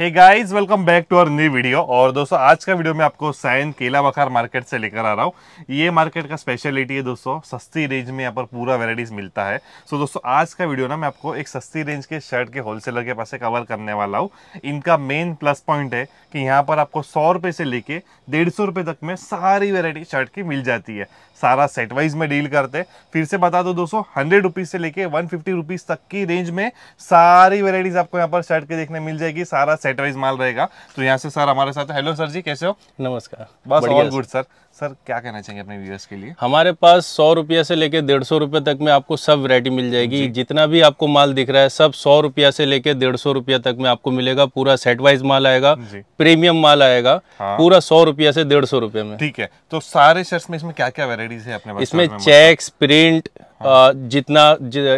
Hey guys welcome back to our new video और दोस्तों आज का वीडियो में आपको साइन केला बखार मार्केट से लेकर आ रहा हूँ ये मार्केट का स्पेशलिटी है दोस्तों सस्ती रेंज में यहाँ पर पूरा वेराइटीज मिलता है सो so, दोस्तों आज का वीडियो ना मैं आपको एक सस्ती रेंज के शर्ट के होलसेलर के पास से कवर करने वाला हूँ इनका मेन प्लस पॉइंट है कि यहाँ पर आपको सौ रुपये से लेके डेढ़ सौ रुपये तक में सारी वेरायटी शर्ट की मिल जाती है सारा सेट वाइज में डील करते फिर से बता दो दोस्तों हंड्रेड रुपीज़ से लेके वन फिफ्टी रुपीज़ तक की रेंज में सारी वेराइटीज़ आपको यहाँ पर शर्ट के देखने मिल जाएगी सारा सेट वाइज माल रहेगा तो यहाँ से सर हमारे साथ हेलो सर जी कैसे हो नमस्कार बस ऑल गुड सर सर क्या कहना चाहेंगे अपने व्यूअर्स के लिए हमारे पास सौ रुपया से लेके डेढ़ सौ रुपये तक में आपको सब वैरायटी मिल जाएगी जितना भी आपको माल दिख रहा है सब सौ रुपया से लेके डेढ़ सौ रुपया तक में आपको मिलेगा पूरा सेट वाइज माल आएगा प्रीमियम माल आएगा हाँ। पूरा सौ रुपया से डेढ़ सौ रुपये में ठीक है तो सारे शर्ट्स में इसमें क्या क्या वेराइटीज है अपने इसमें चेक प्रिंट हाँ। जितना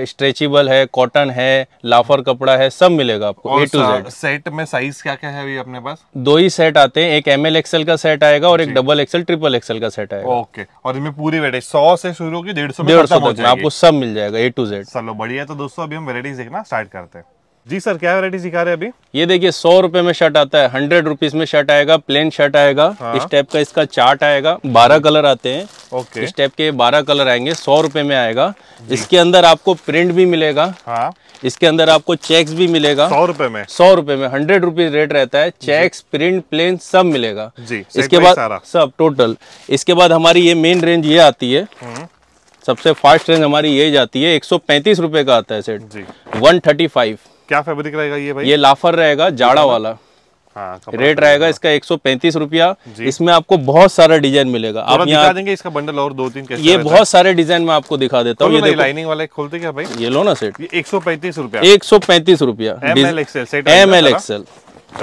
स्ट्रेचेबल है कॉटन है लाफर कपड़ा है सब मिलेगा आपको ए टू जेड सेट में साइज क्या क्या है अभी अपने पास दो ही सेट आते हैं एक एम एल एक्सएल का सेट आएगा और एक डबल एक्सएल ट्रिपल एक्सएल का सेट आएगा ओके और इसमें पूरी वेरायटी सौ से शुरू होगी डेढ़ सौ डेढ़ सौ आपको सब मिल जाएगा ए टू जेड चलो बढ़िया तो दोस्तों अभी हम वेरायटीज देखना स्टार्ट करते हैं जी सर क्या वैरायटी सिखा रहे हैं अभी ये देखिए सौ रुपए में शर्ट आता है हंड्रेड रुपीज में शर्ट आएगा प्लेन शर्ट आएगा हाँ। इस टाइप का इसका चार्ट आएगा बारह कलर आते हैं ओके इस टाइप के बारह कलर आएंगे सौ रुपए में आएगा इसके अंदर आपको प्रिंट भी मिलेगा हाँ। इसके अंदर आपको चेक्स भी मिलेगा सौ रुपए में सौ रुपए में हंड्रेड रुपीज रेट रहता है चेक्स प्रिंट प्लेन सब मिलेगा जी इसके बाद सब टोटल इसके बाद हमारी ये मेन रेंज ये आती है हम्म। सबसे फास्ट रेंज हमारी ये जाती है एक सौ पैंतीस रुपए का आता है सेट वन थर्टी फाइव क्या फैब्रिक रहेगा ये भाई ये लाफर रहेगा जाड़ा वाला हाँ, तो रेट रहेगा इसका एक सौ पैंतीस रुपया इसमें आपको बहुत सारा डिजाइन मिलेगा आप दिखा देंगे इसका बंडल और दो तीन ये बहुत सारे डिजाइन में आपको दिखा देता हूँ ये लाइनिंग वाला खोलते क्या भाई ये लो ना सेट एक सौ पैंतीस रुपया एक सौ पैंतीस रुपया एम एल एक्सएल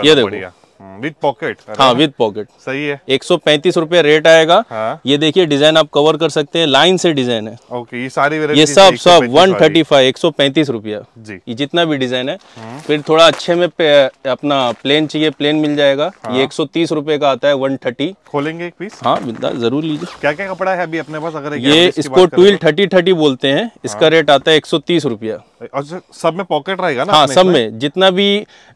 ये देखो विथ हम्म, पॉकेट हाँ विद पॉकेट सही है एक सौ पैंतीस रूपए रेट आएगा हाँ? ये देखिए डिजाइन आप कवर कर सकते हैं लाइन से डिजाइन है ओके ये सारी ये सब सब वन थर्टी फाइव एक सौ पैंतीस रूपया जी ये जितना भी डिजाइन है हम्म। फिर थोड़ा अच्छे में अपना प्लेन चाहिए प्लेन मिल जाएगा हाँ। ये एक सौ तीस रूपए का आता है वन थर्टी खोलेंगे एक पीस हाँ जरूर लीजिए क्या क्या कपड़ा है अभी अपने पास अगर ये इसको ट्वेल्व थर्टी थर्टी बोलते हैं इसका रेट हाँ। आता है एक सौ तीस रूपया सब में पॉकेट रहेगा ना हाँ सब में जितना भी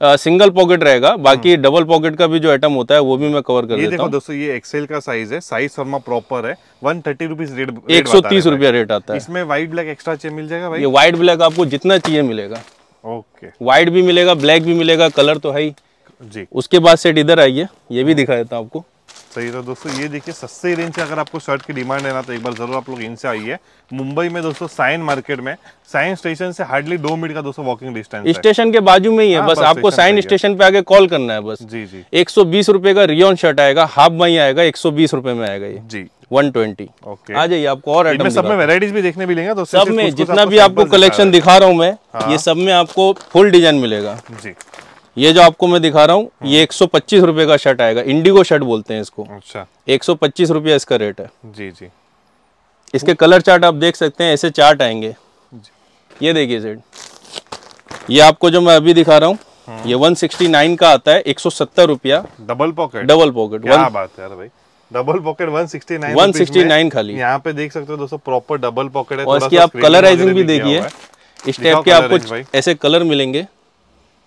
आ, सिंगल पॉकेट रहेगा हाँ। बाकी डबल पॉकेट का भी जो आइटम होता है वो भी मैं कवर कर ये देखो दोस्तों ये एक्सेल का साइज है साइज शर्मा प्रॉपर है वन थर्टी रुपीज रेट एक सौ तीस रुपया रेट आता है इसमें व्हाइट ब्लैक एक्स्ट्रा चाहिए मिल जाएगा भाई ये व्हाइट ब्लैक आपको जितना चाहिए मिलेगा ओके व्हाइट भी मिलेगा ब्लैक भी मिलेगा कलर तो है ही जी उसके बाद सेट इधर आइए ये भी दिखा देता हूँ आपको सही तो दोस्तों ये देखिए सस्ते रेंज से अगर आपको शर्ट की डिमांड है ना तो एक बार ज़रूर आप लोग इनसे आइए मुंबई में दोस्तों साइन मार्केट में साइन स्टेशन से हार्डली दो मिनट का दोस्तों वॉकिंग डिस्टेंस स्टेशन के बाजू में ही है आ, हाँ, बस, बस आपको साइन स्टेशन पे आगे कॉल करना है बस जी जी एक सौ का रियोन शर्ट आएगा हाफ मई आएगा एक सौ में आएगा ये जी 120 ओके आ जाइए आपको और आइटम सब में वेराइटीज भी देखने मिलेंगे तो सब में जितना भी आपको कलेक्शन दिखा रहा हूँ मैं हाँ? ये सब में आपको फुल डिजाइन मिलेगा जी ये जो आपको मैं दिखा रहा हूँ हाँ। ये एक सौ का शर्ट आएगा इंडिगो शर्ट बोलते हैं इसको अच्छा एक सौ इसका रेट है जी जी इसके कलर चार्ट आप देख सकते हैं ऐसे चार्ट आएंगे ये देखिए सेठ ये आपको जो मैं अभी दिखा रहा हूँ हाँ। ये 169 का आता है एक सौ सत्तर रुपया डबल पॉकेट डबल पॉकेट क्या one... बात है यार भाई डबल पॉकेट 169 169 खाली यहाँ पे देख सकते हो दोस्तों प्रॉपर डबल पॉकेट है और इसकी आप कलराइजिंग भी देखिए इस टाइप के आपको ऐसे कलर मिलेंगे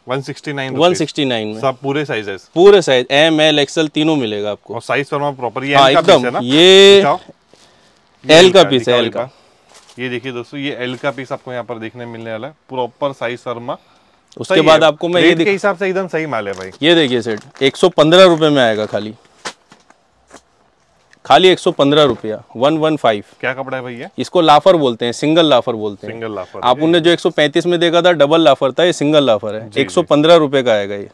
169 सब पूरे साइजेस पूरे साइज एम एल एक्सएल तीनों मिलेगा आपको प्रॉपर ये एल हाँ, का पीस है एल का ये देखिए दोस्तों ये एल का पीस आपको यहाँ पर देखने मिलने वाला है प्रॉपर साइज शर्मा उसके बाद आपको मैं ये हिसाब से एकदम सही माल है भाई ये देखिए सेठ एक सौ पंद्रह रुपए में आएगा खाली खाली एक सौ पंद्रह रुपया वन वन फाइव क्या कपड़ा है भैया इसको लाफर बोलते हैं सिंगल लाफर बोलते हैं सिंगल लाफर आप आपने जो एक सौ पैंतीस में देखा था डबल लाफर था ये सिंगल लाफर है एक सौ पंद्रह रुपये का आएगा ये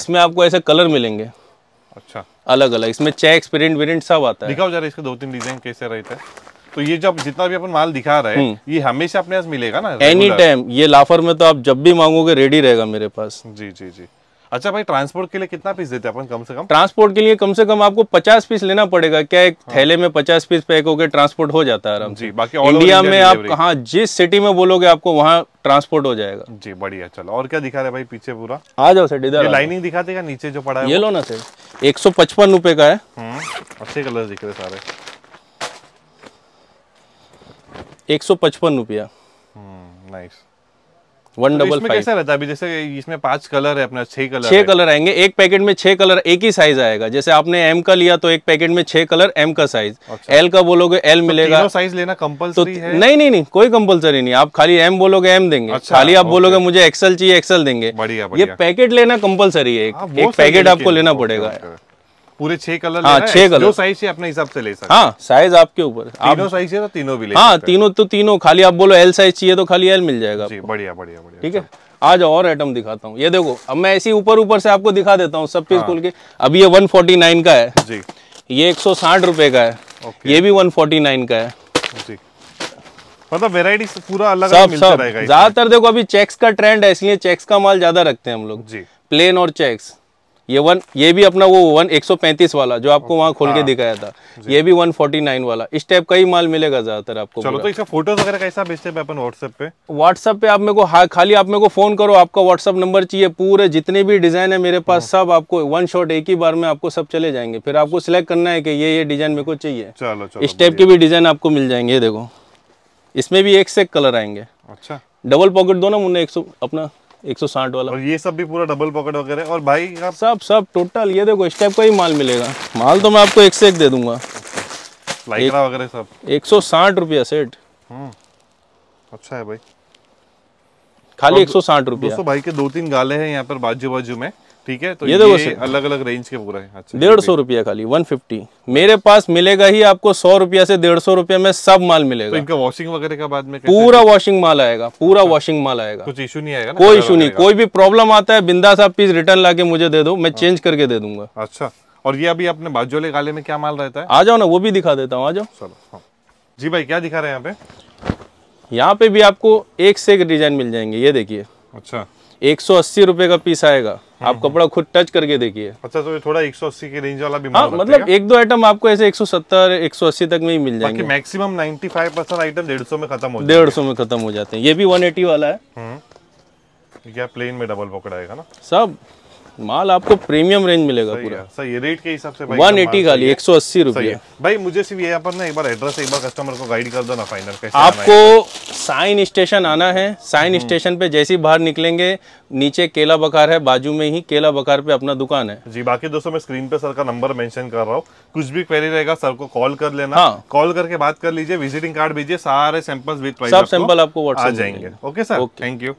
इसमें आपको ऐसे कलर मिलेंगे अच्छा अलग अलग इसमें चेक प्रिंट विरिंट सब आता है जरा इसके दो तीन डिजाइन कैसे रहते है तो ये जब जितना भी अपन माल दिखा रहे हैं हम्म। ये हमेशा अपने मिलेगा ना एनी टाइम ये लाफर में तो आप जब भी मांगोगे रेडी रहेगा मेरे पास जी जी जी अच्छा भाई ट्रांसपोर्ट के लिए कितना पीस देते हैं अपन कम से कम ट्रांसपोर्ट के लिए कम से कम आपको पचास पीस लेना पड़ेगा क्या एक हाँ। थैले में पचास पीस पैक होकर ट्रांसपोर्ट हो जाता है आराम जी बाकी इंडिया में आप कहा जिस सिटी में बोलोगे आपको वहाँ ट्रांसपोर्ट हो जाएगा जी बढ़िया चलो और क्या दिखा रहे भाई पीछे पूरा आ जाओ सर इधर लाइनिंग दिखा देगा नीचे जो पड़ा है ये लो ना सर एक सौ पचपन रुपए का है हम्म, अच्छे कलर दिख रहे सारे एक सौ पचपन रुपया नाइस हम्म, वन डबल तो कैसा रहता है अभी जैसे इसमें पांच कलर है अपना छह कलर छह कलर आएंगे एक पैकेट में छह कलर एक ही साइज आएगा जैसे आपने एम का लिया तो एक पैकेट में छह कलर एम का साइज अच्छा। एल का बोलोगे एल तो मिलेगा साइज लेना कम्पल्सरी तो है नहीं नहीं नहीं कोई कम्पल्सरी नहीं आप खाली एम बोलोगे एम देंगे अच्छा, खाली आप बोलोगे मुझे एक्सल चाहिए एक्सल देंगे ये पैकेट लेना कंपलसरी है एक पैकेट हाँ, आपको लेना पड़ेगा पूरे छह कलर हाँ छह कलर जो साइज है अपने हिसाब से ले सकते हाँ साइज आपके ऊपर तीनों साइज है तो तीनों भी ले हाँ तीनों तो तीनों खाली आप बोलो एल साइज चाहिए तो खाली एल मिल जाएगा जी बढ़िया बढ़िया बढ़िया ठीक है आज और आइटम दिखाता हूँ ये देखो अब मैं ऐसी ऊपर ऊपर से आपको दिखा देता हूँ सब चीज हाँ। खोल के अभी ये वन का है जी ये एक सौ का है ये भी वन का है मतलब वेराइटी पूरा अलग सब, सब। ज्यादातर देखो अभी चेक्स का ट्रेंड है इसलिए चेक्स का माल ज्यादा रखते हैं हम लोग जी प्लेन और चेक्स ये वन ये भी अपना वो वन 135 वाला जो आपको वहाँ खोल के हाँ। दिखाया था ये भी 149 वाला इस टाइप का ही माल मिलेगा ज्यादातर आपको चलो तो इसका फोटो वगैरह कैसा भेजते हैं अपन व्हाट्सएप पे व्हाट्सएप पे आप मेरे को हाँ, खाली आप मेरे को फोन करो आपका व्हाट्सएप नंबर चाहिए पूरे जितने भी डिजाइन है मेरे पास हाँ। सब आपको वन शॉट एक ही बार में आपको सब चले जाएंगे फिर आपको सिलेक्ट करना है की ये ये डिजाइन मेरे को चाहिए इस टाइप के भी डिजाइन आपको मिल जाएंगे देखो इसमें भी एक से एक कलर आएंगे अच्छा डबल पॉकेट दो ना मुन्ने एक सौ अपना 160 वाला और ये सब भी पूरा डबल पॉकेट वगैरह और भाई आप... सब सब टोटल ये देखो इस टाइप का ही माल मिलेगा माल तो मैं आपको एक से एक दे दूंगा वगैरह सब एक सौ साठ रुपया सेट हम्म, अच्छा है भाई खाली एक सौ साठ रुपया दो तीन गाले हैं यहाँ पर बाजू बाजू में ठीक है तो ये, ये अलग अलग रेंज के पूरा है अच्छा डेढ़ सौ रुपया खाली 150 मेरे पास मिलेगा ही आपको सौ रुपया से डेढ़ सौ रुपया में सब माल मिलेगा तो इनका वॉशिंग वगैरह का बाद में पूरा वॉशिंग माल आएगा पूरा वॉशिंग अच्छा। माल आएगा कुछ इशू नहीं आएगा कोई इशू नहीं कोई भी प्रॉब्लम आता है बिंदा साहब पीस रिटर्न ला मुझे दे दो मैं चेंज हाँ। करके दे दूंगा अच्छा और ये अभी अपने बाजोले गाले में क्या माल रहता है आ जाओ ना वो भी दिखा देता हूँ आ जाओ चलो हाँ। जी भाई क्या दिखा रहे हैं यहाँ पे यहाँ पे भी आपको एक से एक डिजाइन मिल जाएंगे ये देखिए अच्छा एक सौ अस्सी रुपये का पीस आएगा आप हम्म। कपड़ा खुद टच करके देखिए अच्छा तो थोड़ा 180 के रेंज वाला भी हाँ, मतलब एक दो आइटम आपको ऐसे 170 180 तक में ही मिल जाएंगे मैक्सिमम 95 परसेंट आइटम डेढ़ सौ में खत्म हो डेढ़ सौ में खत्म हो जाते हैं ये भी 180 वाला है हम्म। क्या प्लेन में डबल पकड़ाएगा ना सब माल आपको प्रीमियम रेंज मिलेगा सही पूरा सही रेट के हिसाब से वन एटी खाली एक सौ अस्सी रुपये भाई मुझे सिर्फ ये अपन ना एक बार एड्रेस एक बार कस्टमर को गाइड कर दो ना फाइनल कैसे आपको साइन स्टेशन आना है साइन स्टेशन हम्म। पे जैसे ही बाहर निकलेंगे नीचे केला बकार है बाजू में ही केला बकार पे अपना दुकान है जी बाकी दोस्तों मैं स्क्रीन पे सर का नंबर मेंशन कर रहा हूँ कुछ भी क्वेरी रहेगा सर को कॉल कर लेना हाँ। कॉल करके बात कर लीजिए विजिटिंग कार्ड भेजिए सारे सैंपल्स विद सब सैंपल आपको व्हाट्सएप आ जाएंगे ओके सर थैंक यू